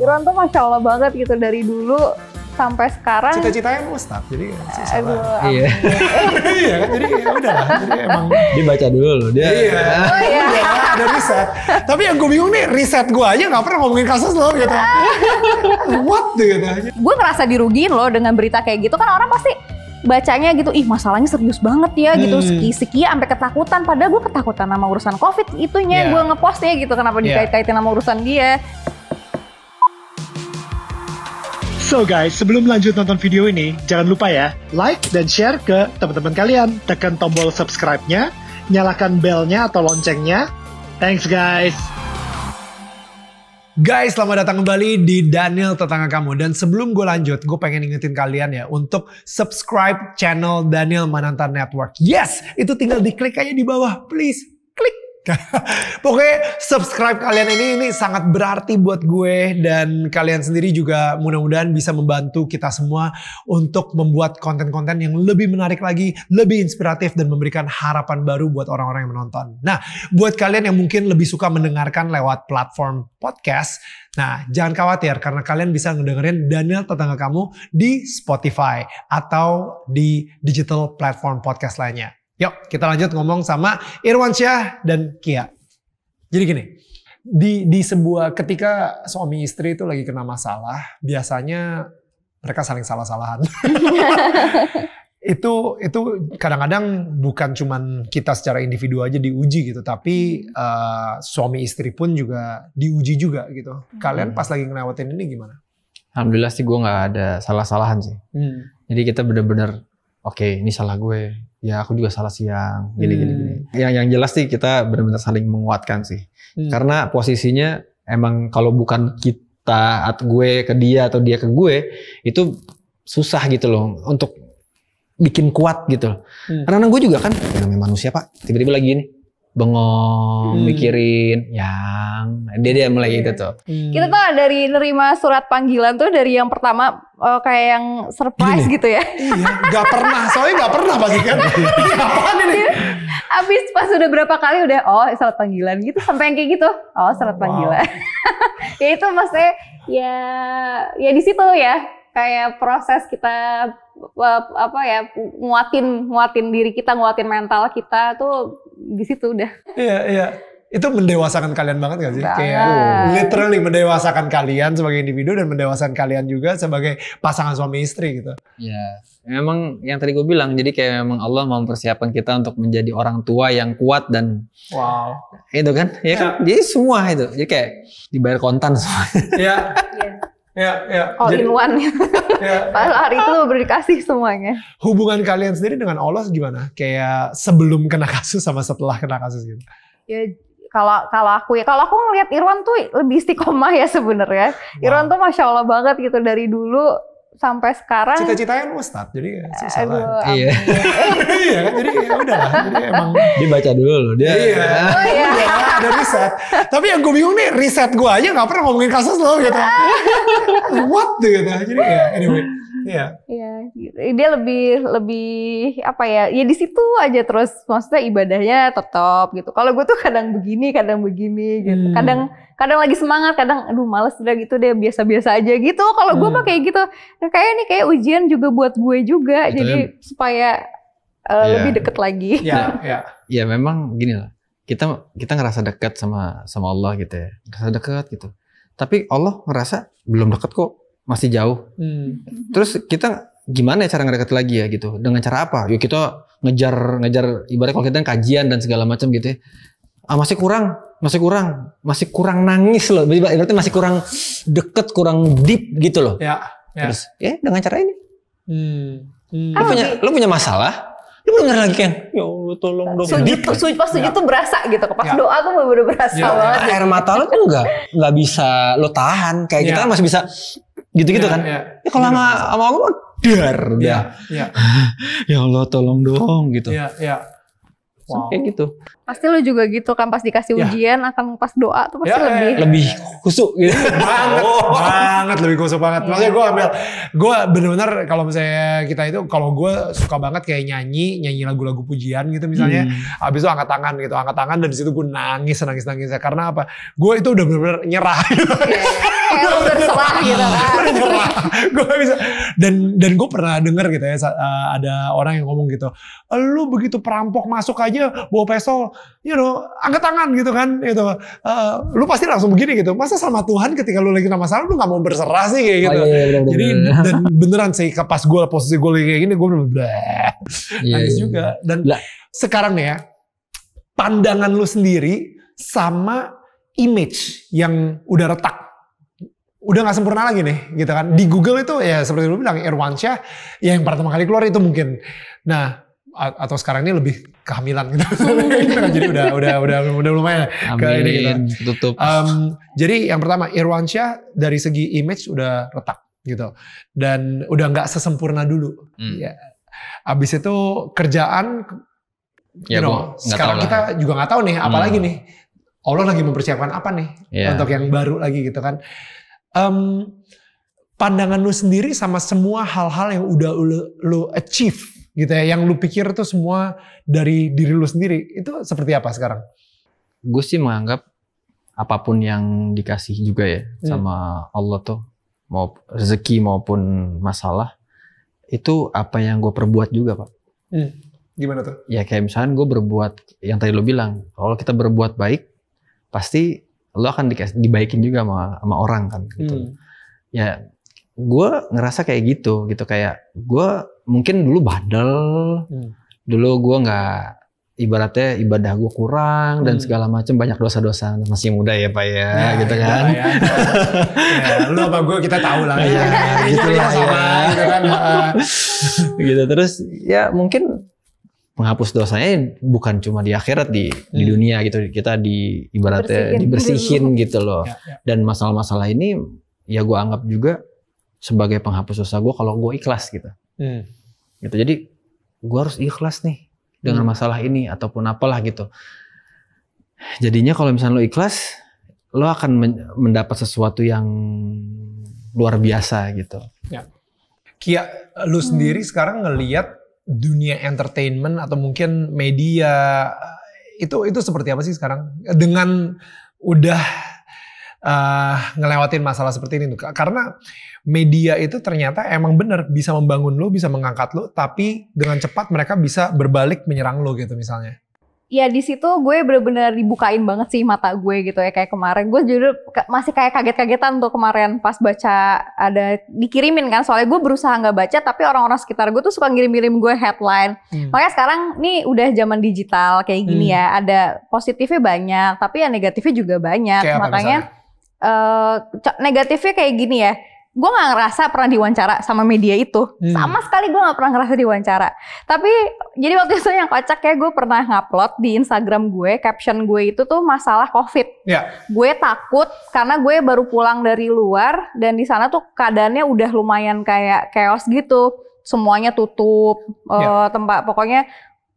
Iron tuh masya Allah banget gitu dari dulu sampai sekarang cita-citanya mau staff jadi aduh, iya iya kan jadi ya udah jadi emang dia baca dulu loh dia iya, oh, iya. iya ada riset tapi yang gue bingung nih riset gue aja nggak pernah ngomongin kasus lo gitu what gitu gue ngerasa dirugiin loh dengan berita kayak gitu kan orang pasti bacanya gitu ih masalahnya serius banget ya gitu. hmm. gitu seki seki sampai ketakutan padahal gue ketakutan sama urusan covid itunya yeah. gue ngepostnya gitu kenapa yeah. dikait-kaitin sama urusan dia So guys, sebelum lanjut nonton video ini, jangan lupa ya, like dan share ke teman-teman kalian. Tekan tombol subscribe-nya, nyalakan belnya atau loncengnya. Thanks guys! Guys, selamat datang kembali di Daniel Tetangga Kamu. Dan sebelum gue lanjut, gue pengen ingetin kalian ya untuk subscribe channel Daniel Mananta Network. Yes, itu tinggal diklik aja di bawah, please. Pokoknya subscribe kalian ini ini sangat berarti buat gue dan kalian sendiri juga mudah-mudahan bisa membantu kita semua untuk membuat konten-konten yang lebih menarik lagi, lebih inspiratif dan memberikan harapan baru buat orang-orang yang menonton. Nah, buat kalian yang mungkin lebih suka mendengarkan lewat platform podcast, nah jangan khawatir karena kalian bisa ngedengerin Daniel tetangga kamu di Spotify atau di digital platform podcast lainnya. Yuk, kita lanjut ngomong sama Irwan Syah dan Kia. Jadi gini, di di sebuah ketika suami istri itu lagi kena masalah, biasanya mereka saling salah-salahan. itu itu kadang-kadang bukan cuman kita secara individu aja diuji gitu, tapi uh, suami istri pun juga diuji juga gitu. Hmm. Kalian pas lagi ngelewatin ini gimana? Alhamdulillah sih gue nggak ada salah-salahan sih. Hmm. Jadi kita bener-bener oke okay, ini salah gue ya aku juga salah siang gini hmm. gini gini hmm. yang yang jelas sih kita benar-benar saling menguatkan sih hmm. karena posisinya emang kalau bukan kita atau gue ke dia atau dia ke gue itu susah gitu loh untuk bikin kuat gitu hmm. karena gue juga kan namanya manusia pak tiba-tiba lagi ini bengong, hmm. mikirin yang dia dia mulai iya. itu tuh. Hmm. Kita tuh dari nerima surat panggilan tuh dari yang pertama uh, kayak yang surprise Gini. gitu ya. gak iya, nggak pernah, soalnya nggak pernah pasti kan. Iya, apaan ini? Abis pas udah berapa kali udah oh surat panggilan gitu sampai yang kayak gitu. Oh surat oh, wow. panggilan. ya itu maksudnya ya ya di situ ya kayak proses kita eh, apa ya nguatin nguatin diri kita nguatin mental kita tuh di situ udah. Iya, iya. Itu mendewasakan kalian banget gak sih? Banget. Kayak literally mendewasakan kalian sebagai individu dan mendewasakan kalian juga sebagai pasangan suami istri gitu. Iya. Memang yang tadi gue bilang, jadi kayak memang Allah mau mempersiapkan kita untuk menjadi orang tua yang kuat dan wow. Itu kan, ya kan? Iya. Jadi semua itu. Jadi kayak dibayar kontan semua. Iya. iya. Ya, ya. All Jadi, in one. ya. Padahal hari itu baru dikasih semuanya. Hubungan kalian sendiri dengan Allah gimana? Kayak sebelum kena kasus sama setelah kena kasus gitu? Ya, kalau kalau aku ya, kalau aku ngelihat Irwan tuh lebih istiqomah ya sebenarnya. Wow. Irwan tuh masya Allah banget gitu dari dulu sampai sekarang cita-citanya lu kan ustad jadi ya, susah lah iya iya kan jadi ya udah jadi emang dibaca dulu loh dia iya, oh, iya. iya. ada riset tapi yang gue bingung nih riset gue aja nggak pernah ngomongin kasus lo gitu what gitu jadi ya anyway Iya. Iya, gitu. eh, dia lebih lebih apa ya? Ya di situ aja terus maksudnya ibadahnya tetap gitu. Kalau gue tuh kadang begini, kadang begini gitu. Hmm. Kadang kadang lagi semangat, kadang aduh males udah gitu deh biasa-biasa aja gitu. Kalau gue hmm. mah kayak gitu. Nah, kayak nih kayak ujian juga buat gue juga. Jadi supaya uh, eh, yeah. lebih deket lagi. Iya, iya. ya memang gini lah. Kita kita ngerasa dekat sama sama Allah gitu ya. Ngerasa dekat gitu. Tapi Allah merasa belum dekat kok masih jauh. Hmm. Terus kita gimana ya cara ngedekat lagi ya gitu? Dengan cara apa? Yuk kita ngejar ngejar ibarat kalau kita kajian dan segala macam gitu ya. Ah, masih kurang, masih kurang, masih kurang nangis loh. Berarti masih kurang deket, kurang deep gitu loh. Ya, ya. Terus ya dengan cara ini. Hmm. Hmm. Lo punya lo punya masalah? Lu bener lagi kan? Ya Allah tolong dong. Sujud tuh, sujud pas sujud ya. tuh berasa gitu. Pas ya. doa tuh bener-bener berasa ya. banget. Air mata lu tuh enggak enggak bisa lo tahan. Kayak ya. kita masih bisa gitu-gitu yeah, kan. Ya, ya kalau sama iya. sama aku dar. Ya, ya. ya Allah tolong dong gitu. Ya, ya. Wow. Kayak gitu. Pasti lu juga gitu kan pas dikasih yeah. ujian akan pas doa tuh pasti yeah, iya, lebih yeah, yeah. lebih kusuk gitu. banget, oh. banget lebih kusuk banget. Maksudnya iya. gue ambil gue bener-bener kalau misalnya kita itu kalau gue suka banget kayak nyanyi nyanyi lagu-lagu pujian gitu misalnya. Hmm. Abis itu angkat tangan gitu, angkat tangan dan di situ gue nangis nangis nangis ya. Karena apa? Gue itu udah bener-bener nyerah. Gitu. udah udah nyerah gitu kan. gue bisa dan dan gue pernah denger gitu ya eh, ada orang yang ngomong gitu, lu begitu perampok masuk aja bawa pistol, you know, angkat tangan gitu kan, gitu. Uh, lu pasti langsung begini gitu. Masa sama Tuhan ketika lu lagi nama salah lu gak mau berserah sih kayak gitu. Oh, iya, iya, Jadi bener. dan beneran sih pas gue posisi gue kayak gini gue bener bener iya, nangis iya, juga iya. dan lah. sekarang nih ya pandangan lu sendiri sama image yang udah retak udah nggak sempurna lagi nih gitu kan di Google itu ya seperti lu bilang Irwansyah ya yang pertama kali keluar itu mungkin nah atau sekarang ini lebih kehamilan gitu nah, jadi udah udah udah udah lumayan Amin, ke ini gitu. tutup um, jadi yang pertama Irwansyah dari segi image udah retak gitu dan udah nggak sesempurna dulu hmm. ya abis itu kerjaan ya, you know, gua, sekarang kita lah. juga nggak tahu nih apalagi hmm. nih Allah lagi mempersiapkan apa nih yeah. untuk yang baru lagi gitu kan um, pandangan lu sendiri sama semua hal-hal yang udah lu, lu achieve gitu ya, yang lu pikir itu semua dari diri lu sendiri itu seperti apa sekarang? Gue sih menganggap apapun yang dikasih juga ya hmm. sama Allah tuh mau rezeki maupun masalah itu apa yang gue perbuat juga pak. Hmm. Gimana tuh? Ya kayak misalnya gue berbuat yang tadi lo bilang kalau kita berbuat baik pasti lo akan dibaikin juga sama sama orang kan gitu. Hmm. Ya gue ngerasa kayak gitu gitu kayak gue mungkin dulu bandel, hmm. dulu gue nggak ibaratnya ibadah gue kurang hmm. dan segala macam banyak dosa-dosa masih muda ya pak ya, ya gitu ya, kan ya, ya. ya, lu apa gue kita tahu lah ya, ya gitu lah ya gitu kan gitu terus ya mungkin penghapus dosanya bukan cuma di akhirat di hmm. di dunia gitu kita di ibaratnya dibersihin, dibersihin gitu loh ya, ya. dan masalah-masalah ini ya gue anggap juga sebagai penghapus dosa gue kalau gue ikhlas gitu hmm. gitu jadi gue harus ikhlas nih dengan hmm. masalah ini ataupun apalah gitu jadinya kalau misalnya lo ikhlas lo akan mendapat sesuatu yang luar biasa gitu. Ya. Kia, lu sendiri hmm. sekarang ngelihat dunia entertainment atau mungkin media itu itu seperti apa sih sekarang dengan udah uh, ngelewatin masalah seperti ini tuh karena media itu ternyata emang bener bisa membangun lo bisa mengangkat lo tapi dengan cepat mereka bisa berbalik menyerang lo gitu misalnya ya di situ gue bener-bener dibukain banget sih mata gue gitu ya kayak kemarin gue jujur masih kayak kaget-kagetan tuh kemarin pas baca ada dikirimin kan soalnya gue berusaha nggak baca tapi orang-orang sekitar gue tuh suka ngirim-ngirim gue headline hmm. makanya sekarang nih udah zaman digital kayak gini hmm. ya ada positifnya banyak tapi yang negatifnya juga banyak kayak makanya uh, negatifnya kayak gini ya gue nggak ngerasa pernah diwawancara sama media itu hmm. sama sekali gue nggak pernah ngerasa diwawancara tapi jadi waktu itu yang kocak ya gue pernah ngupload di Instagram gue caption gue itu tuh masalah covid ya. gue takut karena gue baru pulang dari luar dan di sana tuh keadaannya udah lumayan kayak chaos gitu semuanya tutup ya. uh, tempat pokoknya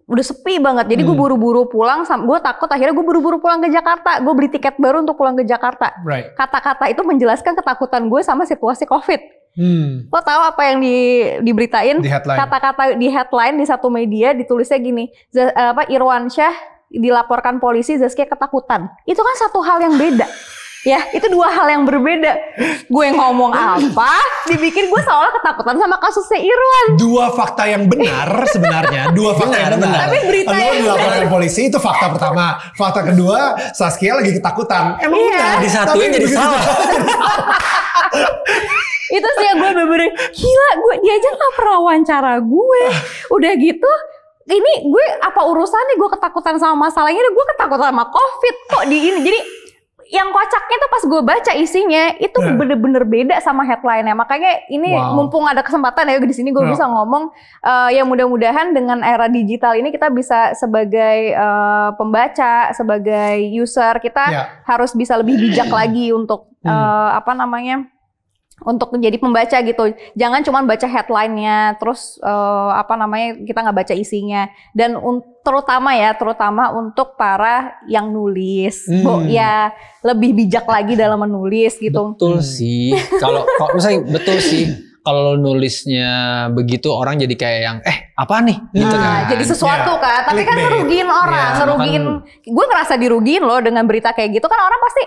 udah sepi banget. Jadi hmm. gue buru-buru pulang, gue takut akhirnya gue buru-buru pulang ke Jakarta. Gue beli tiket baru untuk pulang ke Jakarta. kata Kata-kata itu menjelaskan ketakutan gue sama situasi COVID. Hmm. Lo tahu apa yang di, diberitain? kata Kata-kata di headline di satu media ditulisnya gini, eh, apa Irwan Syah dilaporkan polisi Zaskia ketakutan. Itu kan satu hal yang beda. ya itu dua hal yang berbeda gue ngomong apa dibikin gue seolah ketakutan sama kasusnya Irwan dua fakta yang benar sebenarnya dua fakta yang benar tapi berita lo dilaporkan polisi itu fakta pertama fakta kedua Saskia lagi ketakutan emang iya. benar disatuin jadi salah itu sih gue bener-bener gila gue dia aja nggak pernah wawancara gue udah gitu ini gue apa urusannya gue ketakutan sama masalahnya gue ketakutan sama covid kok di ini jadi yang kocaknya tuh pas gue baca isinya itu iya. bener-bener beda sama headline-nya. Makanya ini wow. mumpung ada kesempatan ya di sini gue yeah. bisa ngomong uh, ya mudah-mudahan dengan era digital ini kita bisa sebagai uh, pembaca, sebagai user kita yeah. harus bisa lebih bijak lagi untuk uh, apa namanya? untuk menjadi pembaca gitu. Jangan cuma baca headline-nya, terus uh, apa namanya kita nggak baca isinya. Dan terutama ya, terutama untuk para yang nulis, hmm. Bo, ya lebih bijak lagi dalam menulis gitu. Betul hmm. sih. Kalau misalnya betul sih. Kalau nulisnya begitu orang jadi kayak yang eh apa nih nah, gitu nah, kan. Jadi sesuatu ya, kan, tapi kan ngerugiin orang, ya, ngerugiin. Gue ngerasa dirugiin loh dengan berita kayak gitu kan orang pasti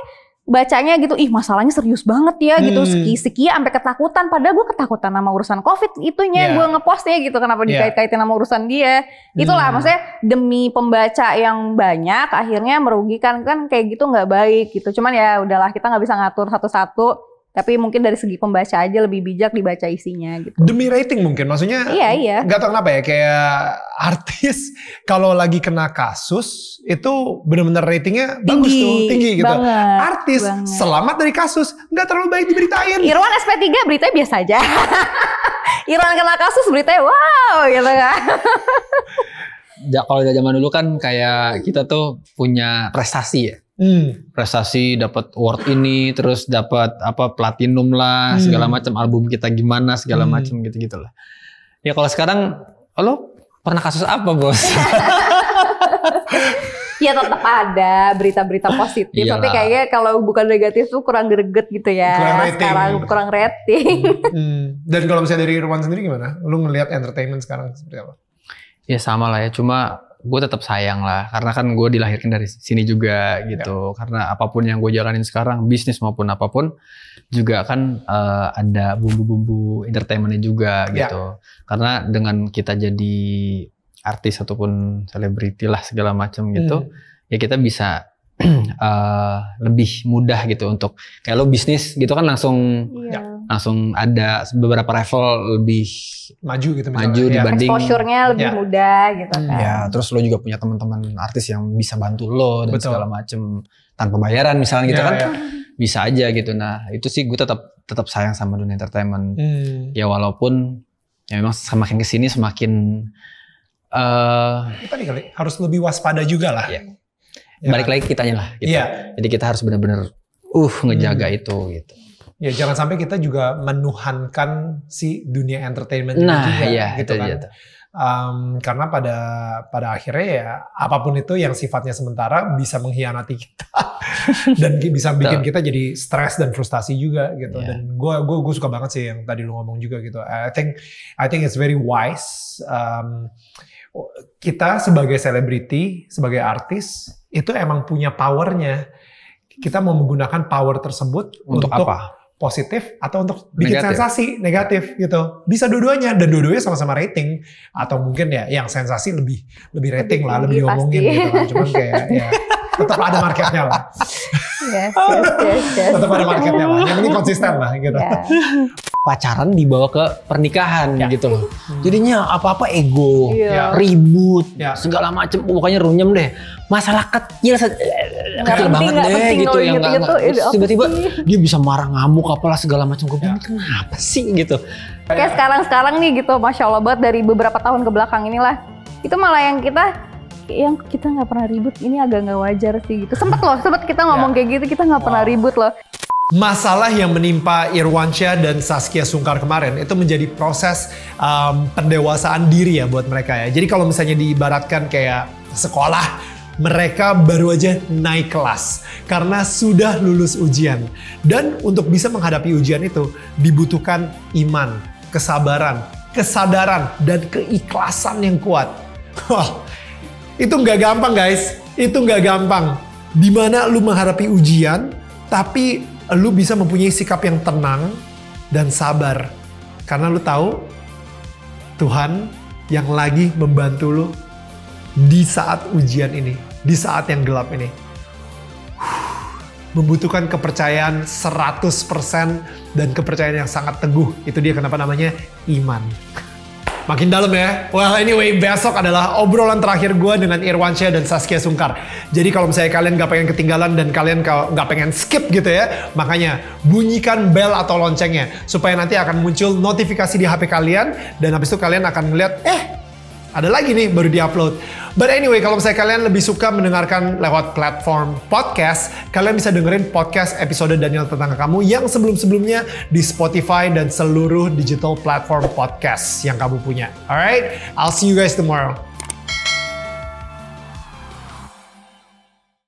bacanya gitu, ih masalahnya serius banget ya gitu, hmm. seki sampai ketakutan. Padahal gue ketakutan sama urusan covid itunya, yeah. gue ngepostnya gitu, kenapa yeah. dikait-kaitin sama urusan dia? Itulah hmm. maksudnya demi pembaca yang banyak, akhirnya merugikan kan kayak gitu nggak baik gitu. Cuman ya udahlah kita nggak bisa ngatur satu-satu tapi mungkin dari segi pembaca aja lebih bijak dibaca isinya gitu. Demi rating mungkin maksudnya. Iya iya. Gak tau kenapa ya kayak artis kalau lagi kena kasus itu benar-benar ratingnya tinggi, bagus tuh tinggi gitu. Banget, artis banget. selamat dari kasus nggak terlalu baik diberitain. Irwan SP3 beritanya biasa aja. Irwan kena kasus beritanya wow gitu kan. kalau zaman dulu kan kayak kita tuh punya prestasi ya hmm. prestasi dapat award ini terus dapat apa platinum lah hmm. segala macam album kita gimana segala hmm. macam gitu gitulah ya kalau sekarang lo pernah kasus apa bos ya tetap ada berita-berita positif Iyalah. tapi kayaknya kalau bukan negatif tuh kurang greget gitu ya kurang rating. sekarang kurang rating hmm. Hmm. dan kalau misalnya dari Irwan sendiri gimana lu ngelihat entertainment sekarang seperti apa ya sama lah ya cuma gue tetap sayang lah karena kan gue dilahirkan dari sini juga gitu ya. karena apapun yang gue jalanin sekarang bisnis maupun apapun juga kan uh, ada bumbu-bumbu entertainmentnya juga ya. gitu karena dengan kita jadi artis ataupun selebriti lah segala macam gitu hmm. ya kita bisa uh, lebih mudah gitu untuk kayak lo bisnis gitu kan langsung ya langsung ada beberapa level lebih maju gitu misalnya. maju ya. dibanding exposure-nya iya. lebih ya. muda gitu hmm. kan. Ya, terus lo juga punya teman-teman artis yang bisa bantu lo dan Betul. segala macem tanpa bayaran misalnya gitu ya, kan. Ya. Bisa aja gitu. Nah, itu sih gue tetap tetap sayang sama dunia entertainment. Hmm. Ya walaupun ya memang semakin ke sini semakin uh, eh, nih kali harus lebih waspada juga lah. Ya. ya. Balik lagi kitanya lah gitu. Ya. Jadi kita harus benar-benar uh ngejaga hmm. itu gitu. Ya jangan sampai kita juga menuhankan si dunia entertainment nah, juga ya, gitu itu kan. Itu. Um, karena pada pada akhirnya ya apapun itu yang sifatnya sementara bisa mengkhianati kita dan bisa bikin kita jadi stres dan frustasi juga gitu. Yeah. Dan gue gue gue suka banget sih yang tadi lu ngomong juga gitu. I think I think it's very wise. Um, kita sebagai selebriti, sebagai artis itu emang punya powernya kita mau menggunakan power tersebut untuk, untuk apa? positif atau untuk bikin negatif. sensasi negatif ya. gitu. Bisa dua-duanya dan dua-duanya sama-sama rating atau mungkin ya yang sensasi lebih lebih rating lebih lah, lebih diomongin gitu kan. Cuman kayak ya tetap ada marketnya lah. Yes, yes, yes, yes. Tetap ada marketnya lah. Yang ini konsisten lah gitu. Yeah. Pacaran dibawa ke pernikahan ya. gitu loh. Hmm. Jadinya apa-apa ego, iya. ya. ribut, ya. segala macam pokoknya runyem deh. Masalah kecil kecil banget deh penting, gitu yang gitu, gitu, tiba-tiba dia bisa marah ngamuk apalah segala macam gue bilang iya. kenapa sih gitu kayak sekarang-sekarang nih gitu masya allah banget dari beberapa tahun ke belakang inilah itu malah yang kita yang kita nggak pernah ribut ini agak nggak wajar sih gitu sempet loh sempet kita ngomong ya. kayak gitu kita nggak wow. pernah ribut loh Masalah yang menimpa Irwansyah dan Saskia Sungkar kemarin itu menjadi proses um, pendewasaan diri ya buat mereka ya. Jadi kalau misalnya diibaratkan kayak sekolah mereka baru aja naik kelas karena sudah lulus ujian. Dan untuk bisa menghadapi ujian itu dibutuhkan iman, kesabaran, kesadaran, dan keikhlasan yang kuat. Wah, itu nggak gampang guys, itu nggak gampang. Dimana lu menghadapi ujian, tapi lu bisa mempunyai sikap yang tenang dan sabar. Karena lu tahu Tuhan yang lagi membantu lu di saat ujian ini di saat yang gelap ini. Membutuhkan kepercayaan 100% dan kepercayaan yang sangat teguh. Itu dia kenapa namanya iman. Makin dalam ya. Well anyway, besok adalah obrolan terakhir gue dengan Irwan Syah dan Saskia Sungkar. Jadi kalau misalnya kalian gak pengen ketinggalan dan kalian gak pengen skip gitu ya, makanya bunyikan bell atau loncengnya. Supaya nanti akan muncul notifikasi di HP kalian dan habis itu kalian akan melihat, eh ada lagi nih baru diupload. But anyway, kalau misalnya kalian lebih suka mendengarkan lewat platform podcast, kalian bisa dengerin podcast episode Daniel tentang Kamu yang sebelum-sebelumnya di Spotify dan seluruh digital platform podcast yang kamu punya. Alright, I'll see you guys tomorrow.